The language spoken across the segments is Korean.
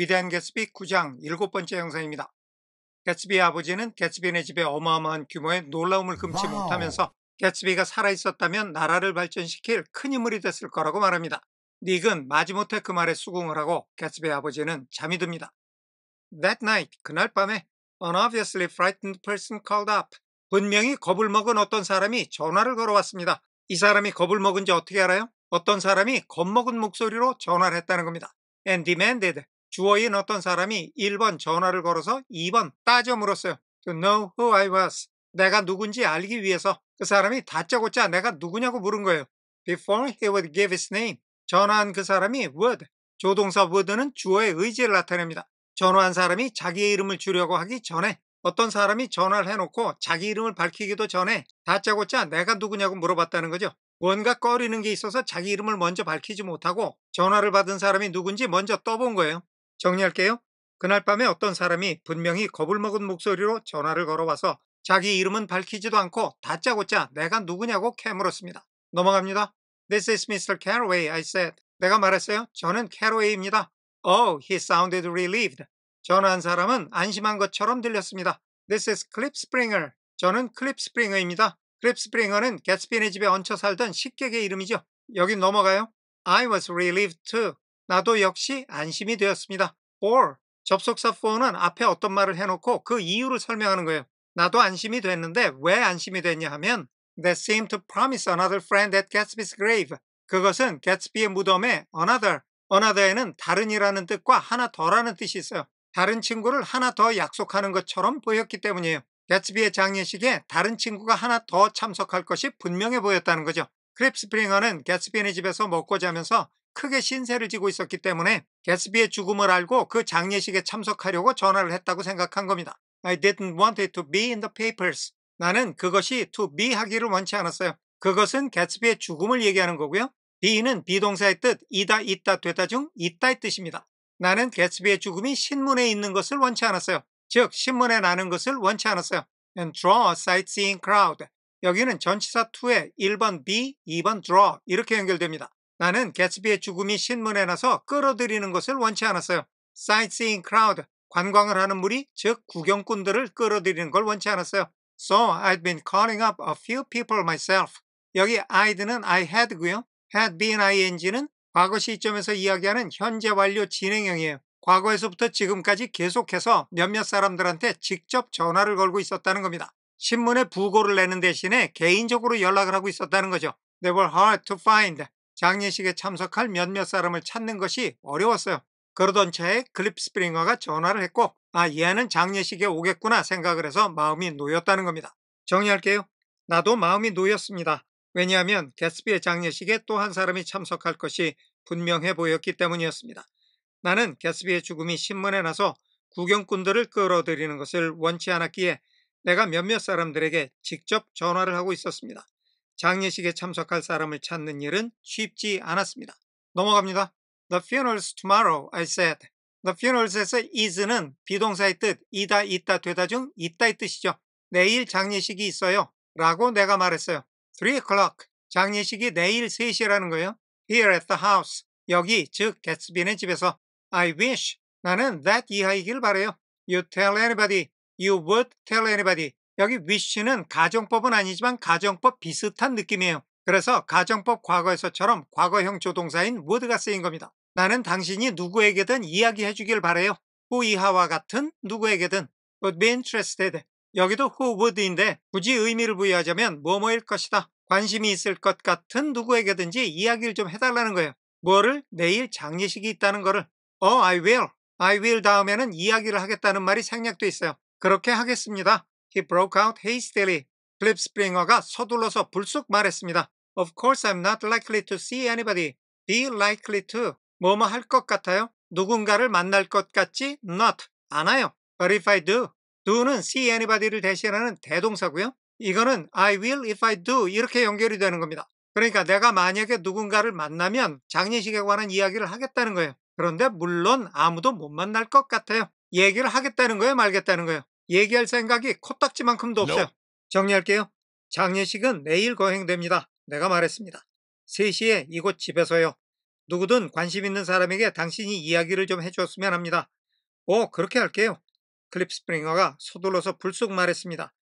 위대한 개츠비 9장 7번째 영상입니다. 개츠비의 아버지는 개츠비네 집의 어마어마한 규모에 놀라움을 금치 와우. 못하면서 개츠비가 살아있었다면 나라를 발전시킬 큰 인물이 됐을 거라고 말합니다. 닉은 마지못해 그 말에 수긍을 하고 개츠비의 아버지는 잠이 듭니다. That night, 그날 밤에 an obviously frightened person called up. 분명히 겁을 먹은 어떤 사람이 전화를 걸어왔습니다. 이 사람이 겁을 먹은지 어떻게 알아요? 어떤 사람이 겁먹은 목소리로 전화를 했다는 겁니다. And demanded 주어인 어떤 사람이 1번 전화를 걸어서 2번 따져 물었어요. To know who I was. 내가 누군지 알기 위해서 그 사람이 다짜고짜 내가 누구냐고 물은 거예요. Before he would give his name. 전화한 그 사람이 would. 조동사 would는 주어의 의지를 나타냅니다. 전화한 사람이 자기의 이름을 주려고 하기 전에 어떤 사람이 전화를 해놓고 자기 이름을 밝히기도 전에 다짜고짜 내가 누구냐고 물어봤다는 거죠. 뭔가 꺼리는 게 있어서 자기 이름을 먼저 밝히지 못하고 전화를 받은 사람이 누군지 먼저 떠본 거예요. 정리할게요. 그날 밤에 어떤 사람이 분명히 겁을 먹은 목소리로 전화를 걸어와서 자기 이름은 밝히지도 않고 다짜고짜 내가 누구냐고 캐물었습니다. 넘어갑니다. This is Mr. Carraway, I said. 내가 말했어요. 저는 캐로웨이입니다. Oh, he sounded relieved. 전화한 사람은 안심한 것처럼 들렸습니다. This is Clip Springer. 저는 클립 스프링어입니다. 클립 스프링어는 게츠비네 집에 얹혀 살던 식객의 이름이죠. 여긴 넘어가요. I was relieved too. 나도 역시 안심이 되었습니다. or 접속사 for는 앞에 어떤 말을 해놓고 그 이유를 설명하는 거예요. 나도 안심이 됐는데 왜 안심이 됐냐 하면 t h e t s e e m e to promise another friend at Gatsby's grave. 그것은 g t 게 b y 의 무덤에 another, another에는 다른이라는 뜻과 하나 더라는 뜻이 있어요. 다른 친구를 하나 더 약속하는 것처럼 보였기 때문이에요. g t 게 b y 의 장례식에 다른 친구가 하나 더 참석할 것이 분명해 보였다는 거죠. 크립스프링어는 g t 게 b y 네 집에서 먹고 자면서 크게 신세를 지고 있었기 때문에 게스비의 죽음을 알고 그 장례식에 참석하려고 전화를 했다고 생각한 겁니다. I didn't want it to be in the papers. 나는 그것이 to be 하기를 원치 않았어요. 그것은 게스비의 죽음을 얘기하는 거고요. be는 비동사의 뜻 이다 있다 되다 중 있다의 뜻입니다. 나는 게스비의 죽음이 신문에 있는 것을 원치 않았어요. 즉 신문에 나는 것을 원치 않았어요. And draw a sightseeing crowd. 여기는 전치사 2에 1번 be, 2번 draw 이렇게 연결됩니다. 나는 개츠비의 죽음이 신문에 나서 끌어들이는 것을 원치 않았어요. 사이트 h 크라우드, 관광을 하는 무리, 즉 구경꾼들을 끌어들이는 걸 원치 않았어요. So I'd been calling up a few people myself. 여기 I'd는 I had고요. had been ing는 과거 시점에서 이야기하는 현재 완료 진행형이에요. 과거에서부터 지금까지 계속해서 몇몇 사람들한테 직접 전화를 걸고 있었다는 겁니다. 신문에 부고를 내는 대신에 개인적으로 연락을 하고 있었다는 거죠. They were hard to find. 장례식에 참석할 몇몇 사람을 찾는 것이 어려웠어요. 그러던 차에 글립 스프링어가 전화를 했고 아 얘는 장례식에 오겠구나 생각을 해서 마음이 놓였다는 겁니다. 정리할게요. 나도 마음이 놓였습니다. 왜냐하면 게스비의 장례식에 또 한 사람이 참석할 것이 분명해 보였기 때문이었습니다. 나는 게스비의 죽음이 신문에 나서 구경꾼들을 끌어들이는 것을 원치 않았기에 내가 몇몇 사람들에게 직접 전화를 하고 있었습니다. 장례식에 참석할 사람을 찾는 일은 쉽지 않았습니다. 넘어갑니다. The funeral's tomorrow, I said. The funerals에서 is는 비동사의 뜻 이다 있다 되다 중 있다의 뜻이죠. 내일 장례식이 있어요. 라고 내가 말했어요. 3 o'clock. 장례식이 내일 3시라는 거예요. Here at the house. 여기 즉 개츠비네 집에서. I wish. 나는 that 이하이길 바래요. You tell anybody. You would tell anybody. 여기 w i 위 h 는 가정법은 아니지만 가정법 비슷한 느낌이에요. 그래서 가정법 과거에서처럼 과거형 조동사인 would가 쓰인 겁니다. 나는 당신이 누구에게든 이야기해 주길 바래요. who 이하와 같은 누구에게든 would be interested. 여기도 who would인데 굳이 의미를 부여하자면 뭐뭐일 것이다. 관심이 있을 것 같은 누구에게든지 이야기를 좀 해달라는 거예요. 뭐를? 내일 장례식이 있다는 거를. 어, oh, I will. I will 다음에는 이야기를 하겠다는 말이 생략돼 있어요. 그렇게 하겠습니다. He broke out hastily. 클립 스프링어가 서둘러서 불쑥 말했습니다. Of course I'm not likely to see anybody. Be likely to. 뭐뭐 할 것 같아요? 누군가를 만날 것 같지? Not. 안아요. But if I do. do는 see anybody를 대신하는 대동사고요. 이거는 I will if I do 이렇게 연결이 되는 겁니다. 그러니까 내가 만약에 누군가를 만나면 장례식에 관한 이야기를 하겠다는 거예요. 그런데 물론 아무도 못 만날 것 같아요. 얘기를 하겠다는 거예요, 말겠다는 거예요. 얘기할 생각이 코딱지만큼도 없어요. No. 정리할게요. 장례식은 내일 거행됩니다. 내가 말했습니다. 3시에 이곳 집에서요. 누구든 관심 있는 사람에게 당신이 이야기를 좀해줬으면 합니다. 오, 어, 그렇게 할게요. 클립 스프링어가 서둘러서 불쑥 말했습니다.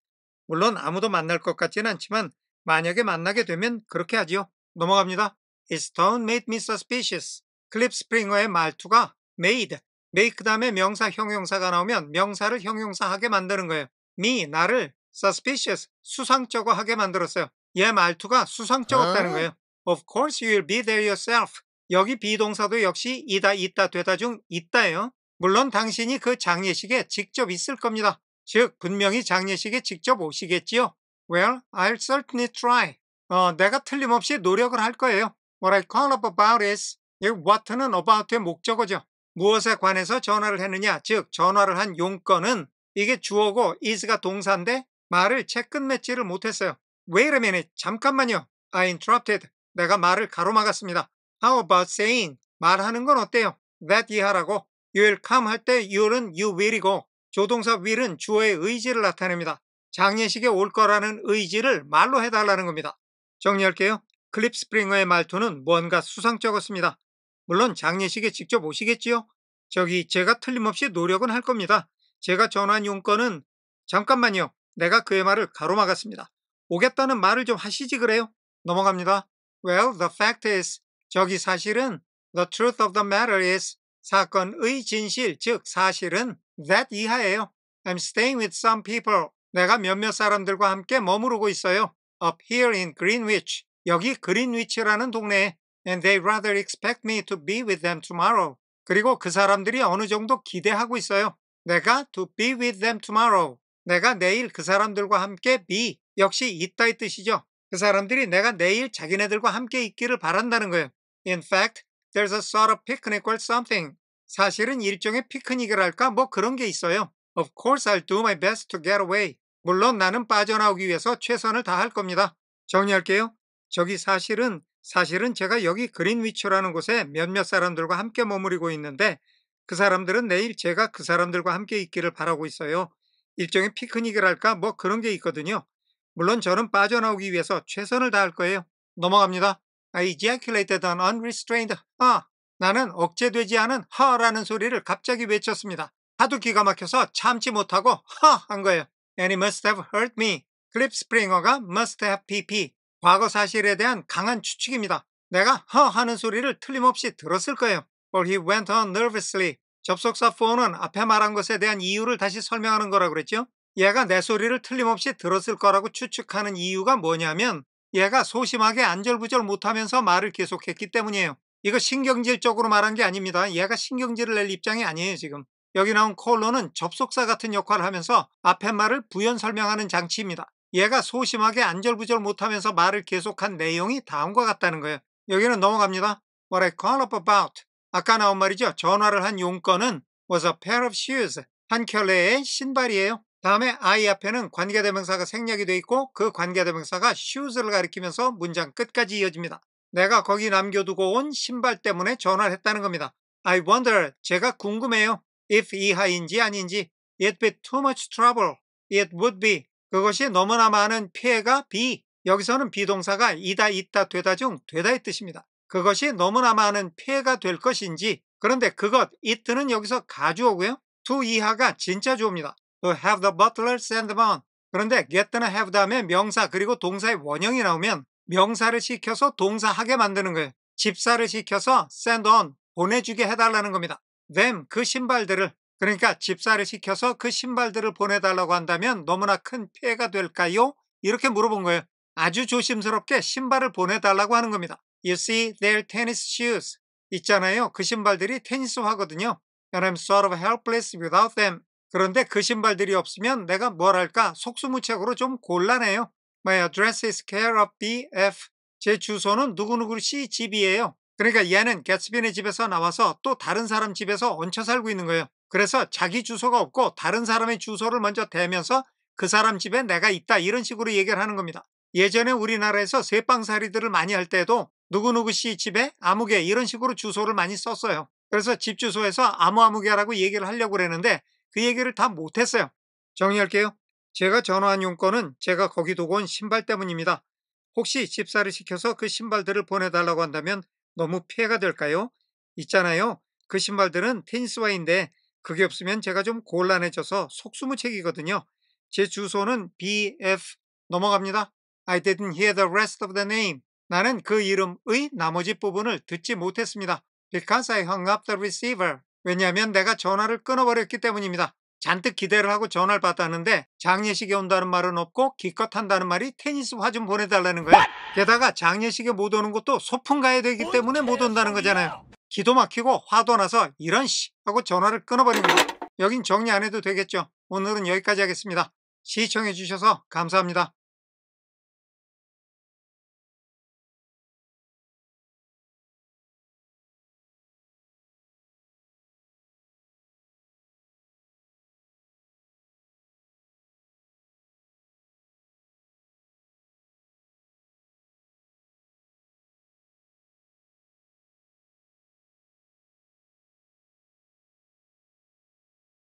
물론 아무도 만날 것 같진 않지만 만약에 만나게 되면 그렇게 하지요. 넘어갑니다. His tone made me suspicious. 클립 스프링어의 말투가 made, make 네, 그 다음에 명사 형용사가 나오면 명사를 형용사하게 만드는 거예요. me 나를 suspicious 수상쩍어하게 만들었어요. 얘 말투가 수상쩍었다는 아. 거예요. Of course you'll be there yourself. 여기 비동사도 역시 이다 있다 되다 중 있다예요. 물론 당신이 그 장례식에 직접 있을 겁니다. 즉 분명히 장례식에 직접 오시겠지요. Well, I'll certainly try. 어, 내가 틀림없이 노력을 할 거예요. What I call up about is 이 what는 about의 목적어죠. 무엇에 관해서 전화를 했느냐 즉 전화를 한 용건은 이게 주어고 is가 동사인데 말을 채 끝맺지를 못했어요. Wait a minute. 잠깐만요. I interrupted. 내가 말을 가로막았습니다. How about saying? 말하는 건 어때요? That 이하라고 you'll come 할 때 you'll은 you will이고 조동사 will은 주어의 의지를 나타냅니다. 장례식에 올 거라는 의지를 말로 해달라는 겁니다. 정리할게요. 클립스프링어의 말투는 무언가 수상쩍었습니다. 물론 장례식에 직접 오시겠지요? 저기 제가 틀림없이 노력은 할 겁니다. 제가 전화한 용건은 잠깐만요. 내가 그의 말을 가로막았습니다. 오겠다는 말을 좀 하시지 그래요. 넘어갑니다. Well, the fact is, 저기 사실은 the truth of the matter is 사건의 진실, 즉 사실은 that 이하예요. I'm staying with some people. 내가 몇몇 사람들과 함께 머무르고 있어요. Up here in Greenwich. 여기 그린위치라는 동네에 and they rather expect me to be with them tomorrow. 그리고 그 사람들이 어느 정도 기대하고 있어요. 내가 to be with them tomorrow. 내가 내일 그 사람들과 함께 be 역시 있다의 뜻이죠. 그 사람들이 내가 내일 자기네들과 함께 있기를 바란다는 거예요. In fact, there's a sort of picnic or something. 사실은 일종의 피크닉을할까뭐 그런 게 있어요. Of course I'll do my best to get away. 물론 나는 빠져나오기 위해서 최선을 다할 겁니다. 정리할게요. 저기 사실은 사실은 제가 여기 그린위치라는 곳에 몇몇 사람들과 함께 머무리고 있는데 그 사람들은 내일 제가 그 사람들과 함께 있기를 바라고 있어요. 일종의 피크닉이랄까 뭐 그런 게 있거든요. 물론 저는 빠져나오기 위해서 최선을 다할 거예요. 넘어갑니다. I ejaculated an unrestrained ha. 아, 나는 억제되지 않은 허라는 소리를 갑자기 외쳤습니다. 하도 기가 막혀서 참지 못하고 허한 거예요. And it must have hurt me. 클립 스프링어가 must have pp. 과거 사실에 대한 강한 추측입니다. 내가 허 하는 소리를 틀림없이 들었을 거예요. But he went on nervously. 접속사 4는 앞에 말한 것에 대한 이유를 다시 설명하는 거라고 그랬죠. 얘가 내 소리를 틀림없이 들었을 거라고 추측하는 이유가 뭐냐면 얘가 소심하게 안절부절 못하면서 말을 계속했기 때문이에요. 이거 신경질적으로 말한 게 아닙니다. 얘가 신경질을 낼 입장이 아니에요 지금. 여기 나온 콜로는 접속사 같은 역할을 하면서 앞의 말을 부연 설명하는 장치입니다. 얘가 소심하게 안절부절 못하면서 말을 계속한 내용이 다음과 같다는 거예요. 여기는 넘어갑니다. What I call up about. 아까 나온 말이죠. 전화를 한 용건은 was a pair of shoes. 한 켤레의 신발이에요. 다음에 I 앞에는 관계대명사가 생략이 돼 있고 그 관계대명사가 shoes를 가리키면서 문장 끝까지 이어집니다. 내가 거기 남겨두고 온 신발 때문에 전화를 했다는 겁니다. I wonder, 제가 궁금해요. If 이하인지 아닌지. It'd be too much trouble. It would be. 그것이 너무나 많은 피해가 비 여기서는 비동사가 이다 있다 되다 중 되다의 뜻입니다. 그것이 너무나 많은 피해가 될 것인지 그런데 그것 it는 여기서 가주어고요. to 이하가 진짜 주어입니다. To have the butler send them on. 그런데 get나 have 다음에 명사 그리고 동사의 원형이 나오면 명사를 시켜서 동사하게 만드는 거예요. 집사를 시켜서 send on 보내주게 해달라는 겁니다. them 그 신발들을 그러니까 집사를 시켜서 그 신발들을 보내달라고 한다면 너무나 큰 피해가 될까요? 이렇게 물어본 거예요. 아주 조심스럽게 신발을 보내달라고 하는 겁니다. You see their tennis shoes. 있잖아요. 그 신발들이 테니스화거든요. And I'm sort of helpless without them. 그런데 그 신발들이 없으면 내가 뭘 할까 속수무책으로 좀 곤란해요. My address is care of BF. 제 주소는 누구누구 씨 집이에요. 그러니까 얘는 개츠빈의 집에서 나와서 또 다른 사람 집에서 얹혀 살고 있는 거예요. 그래서 자기 주소가 없고 다른 사람의 주소를 먼저 대면서 그 사람 집에 내가 있다 이런 식으로 얘기를 하는 겁니다. 예전에 우리나라에서 세빵살이들을 많이 할 때도 누구누구 씨 집에 아무개 이런 식으로 주소를 많이 썼어요. 그래서 집 주소에서 아무아무개라고 얘기를 하려고 그랬는데 그 얘기를 다 못했어요. 정리할게요. 제가 전화한 용건은 제가 거기 두고 온 신발 때문입니다. 혹시 집사를 시켜서 그 신발들을 보내달라고 한다면 너무 피해가 될까요? 있잖아요. 그 신발들은 테니스화인데 그게 없으면 제가 좀 곤란해져서 속수무책이거든요. 제 주소는 bf 넘어갑니다. I didn't hear the rest of the name. 나는 그 이름의 나머지 부분을 듣지 못했습니다. Because I hung up the receiver. 왜냐하면 내가 전화를 끊어버렸기 때문입니다. 잔뜩 기대를 하고 전화를 받았는데 장례식에 온다는 말은 없고 기껏 한다는 말이 테니스 화 좀 보내달라는 거예요. 게다가 장례식에 못 오는 것도 소풍 가야 되기 때문에 못 온다는 거잖아요. 기도 막히고 화도 나서 이런 씨 하고 전화를 끊어버립니다. 여긴 정리 안 해도 되겠죠. 오늘은 여기까지 하겠습니다. 시청해주셔서 감사합니다.